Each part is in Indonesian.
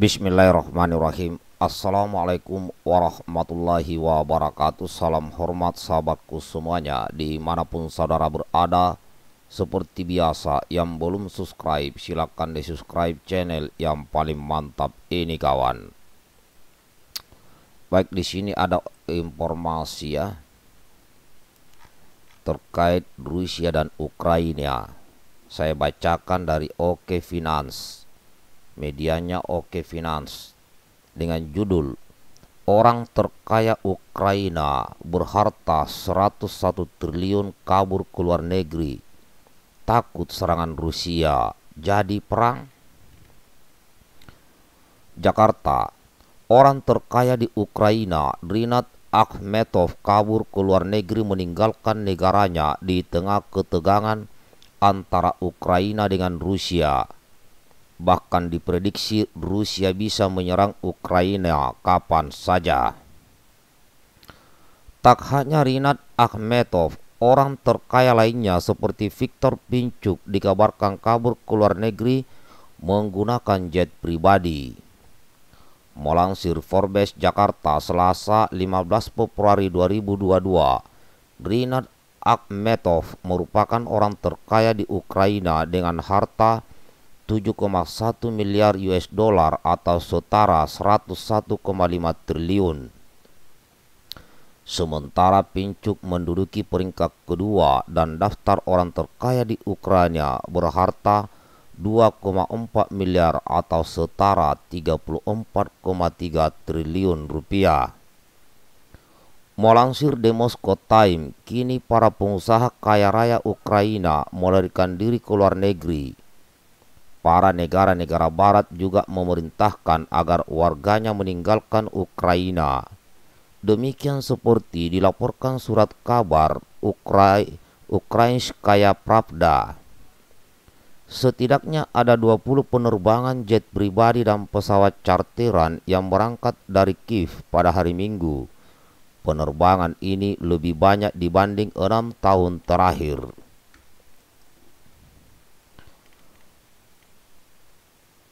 Bismillahirrahmanirrahim Assalamualaikum warahmatullahi wabarakatuh Salam hormat sahabatku semuanya Dimanapun saudara berada Seperti biasa yang belum subscribe silahkan di subscribe channel yang paling mantap ini kawan Baik di sini ada informasi ya Terkait Rusia dan Ukraina Saya bacakan dari Oke OK Finance medianya Oke Finance dengan judul Orang terkaya Ukraina berharta 101 triliun kabur ke luar negeri takut serangan Rusia jadi perang Jakarta Orang terkaya di Ukraina Rinat Akhmetov kabur ke luar negeri meninggalkan negaranya di tengah ketegangan antara Ukraina dengan Rusia Bahkan diprediksi Rusia bisa menyerang Ukraina kapan saja. Tak hanya Rinat Akhmetov, orang terkaya lainnya seperti Viktor Pinchuk dikabarkan kabur ke luar negeri menggunakan jet pribadi. Melansir Forbes Jakarta Selasa 15 Februari 2022, Rinat Akhmetov merupakan orang terkaya di Ukraina dengan harta 7,1 miliar US dollar atau setara 101,5 triliun. Sementara Pincuk menduduki peringkat kedua dan daftar orang terkaya di Ukraina berharta 2,4 miliar atau setara 34,3 triliun rupiah. Melansir The Moscow Times, kini para pengusaha kaya raya Ukraina melarikan diri ke luar negeri para negara-negara barat juga memerintahkan agar warganya meninggalkan Ukraina. Demikian seperti dilaporkan surat kabar Ukrai Ukrainskaya Pravda. Setidaknya ada 20 penerbangan jet pribadi dan pesawat charteran yang berangkat dari Kiev pada hari Minggu. Penerbangan ini lebih banyak dibanding enam tahun terakhir.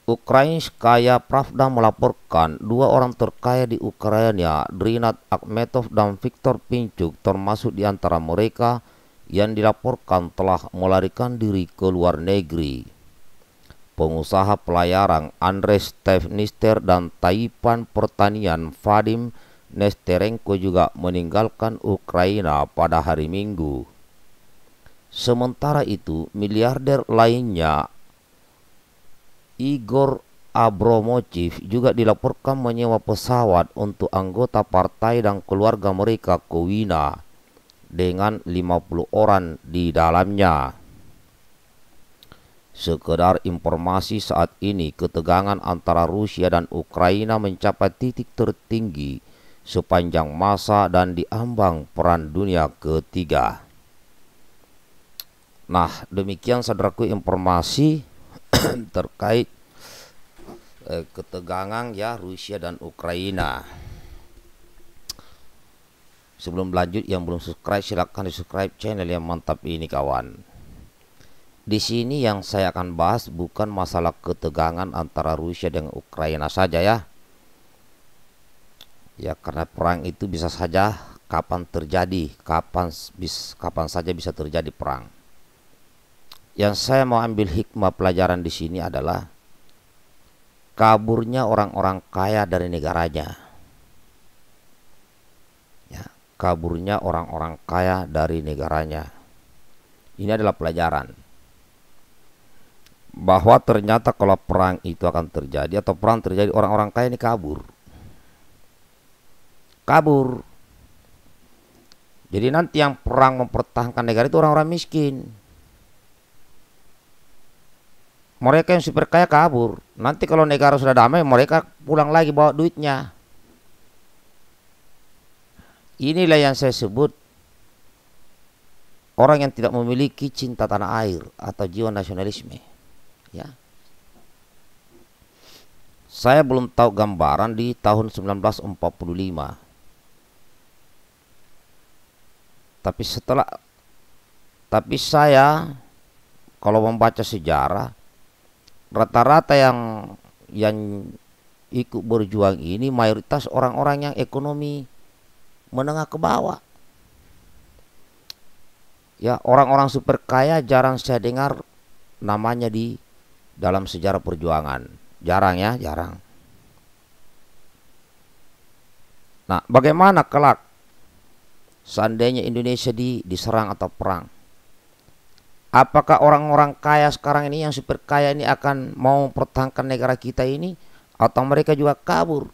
Ukrainskaya Pravda melaporkan dua orang terkaya di Ukraina, Drinat Akmetov dan Viktor Pinchuk termasuk di antara mereka yang dilaporkan telah melarikan diri ke luar negeri. Pengusaha pelayaran Andres Stevnister dan Taipan Pertanian Vadim Nesterenko juga meninggalkan Ukraina pada hari Minggu. Sementara itu, miliarder lainnya Igor Abramovich juga dilaporkan menyewa pesawat untuk anggota partai dan keluarga mereka ke Wina dengan 50 orang di dalamnya. Sekedar informasi saat ini ketegangan antara Rusia dan Ukraina mencapai titik tertinggi sepanjang masa dan diambang peran dunia ketiga. Nah demikian saudaraku informasi terkait eh, ketegangan ya Rusia dan Ukraina. Sebelum lanjut yang belum subscribe silahkan di subscribe channel yang mantap ini kawan. Di sini yang saya akan bahas bukan masalah ketegangan antara Rusia dengan Ukraina saja ya. Ya karena perang itu bisa saja kapan terjadi, kapan bis, kapan saja bisa terjadi perang. Yang saya mau ambil hikmah pelajaran di sini adalah kaburnya orang-orang kaya dari negaranya. Ya, kaburnya orang-orang kaya dari negaranya. Ini adalah pelajaran bahwa ternyata kalau perang itu akan terjadi atau perang terjadi orang-orang kaya ini kabur. Kabur. Jadi nanti yang perang mempertahankan negara itu orang-orang miskin mereka yang super kaya kabur nanti kalau negara sudah damai mereka pulang lagi bawa duitnya inilah yang saya sebut orang yang tidak memiliki cinta tanah air atau jiwa nasionalisme ya saya belum tahu gambaran di tahun 1945 tapi setelah tapi saya kalau membaca sejarah rata-rata yang yang ikut berjuang ini mayoritas orang-orang yang ekonomi menengah ke bawah. Ya, orang-orang super kaya jarang saya dengar namanya di dalam sejarah perjuangan. Jarang ya, jarang. Nah, bagaimana kelak seandainya Indonesia di, diserang atau perang? Apakah orang-orang kaya sekarang ini yang super kaya ini akan mau pertahankan negara kita ini atau mereka juga kabur?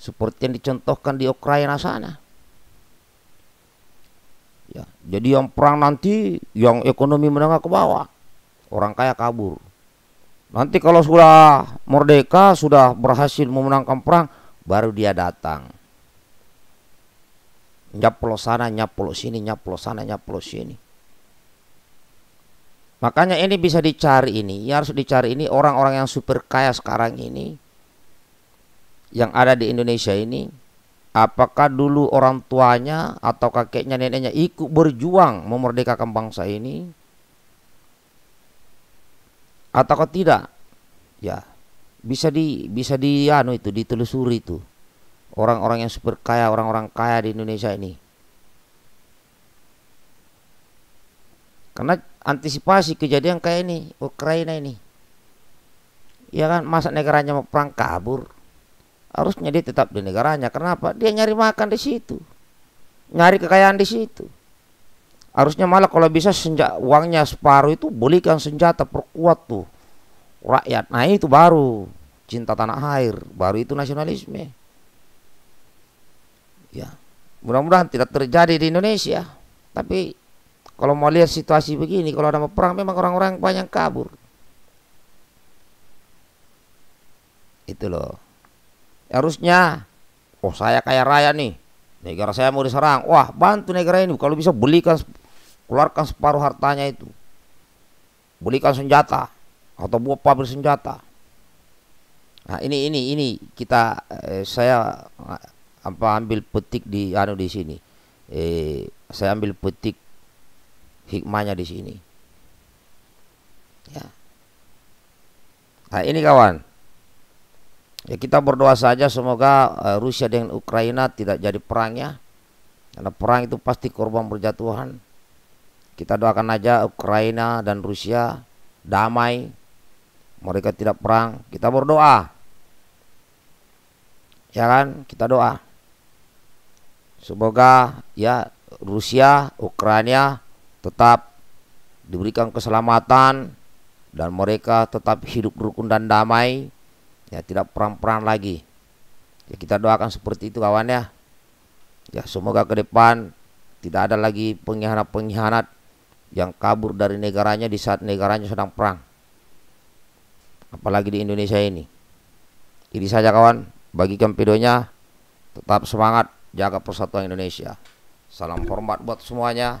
Seperti yang dicontohkan di Ukraina sana. Ya, jadi yang perang nanti yang ekonomi menengah ke bawah, orang kaya kabur. Nanti kalau sudah merdeka, sudah berhasil memenangkan perang, baru dia datang. Nyaplo sana, nyaplo sini, nyaplo sana, nyaplo sini Makanya ini bisa dicari ini, yang harus dicari ini orang-orang yang super kaya sekarang ini yang ada di Indonesia ini apakah dulu orang tuanya atau kakeknya neneknya ikut berjuang memerdekakan bangsa ini atau tidak? Ya, bisa di bisa di anu itu ditelusuri itu orang-orang yang super kaya, orang-orang kaya di Indonesia ini Karena antisipasi kejadian kayak ini Ukraina ini. Ya kan masa negaranya mau perang kabur. Harusnya dia tetap di negaranya. Kenapa? Dia nyari makan di situ. Nyari kekayaan di situ. Harusnya malah kalau bisa senja, uangnya separuh itu belikan senjata perkuat tuh rakyat. Nah itu baru cinta tanah air, baru itu nasionalisme. Ya, mudah-mudahan tidak terjadi di Indonesia. Tapi kalau mau lihat situasi begini, kalau ada perang memang orang-orang banyak kabur. Itu loh. Harusnya, oh saya kaya raya nih, negara saya mau diserang. Wah bantu negara ini, kalau bisa belikan, keluarkan separuh hartanya itu. Belikan senjata, atau buat pabrik senjata. Nah, ini ini ini kita eh, saya eh, apa ambil petik di anu di sini. Eh, saya ambil petik hikmahnya di sini. Ya. Nah, ini kawan. Ya kita berdoa saja semoga eh, Rusia dengan Ukraina tidak jadi perangnya. Karena perang itu pasti korban berjatuhan. Kita doakan aja Ukraina dan Rusia damai. Mereka tidak perang, kita berdoa. Ya kan? Kita doa. Semoga ya Rusia, Ukraina tetap diberikan keselamatan dan mereka tetap hidup rukun dan damai ya tidak perang-perang lagi ya kita doakan seperti itu kawan ya ya semoga ke depan tidak ada lagi pengkhianat-pengkhianat yang kabur dari negaranya di saat negaranya sedang perang apalagi di Indonesia ini ini saja kawan bagikan videonya tetap semangat jaga persatuan Indonesia salam hormat buat semuanya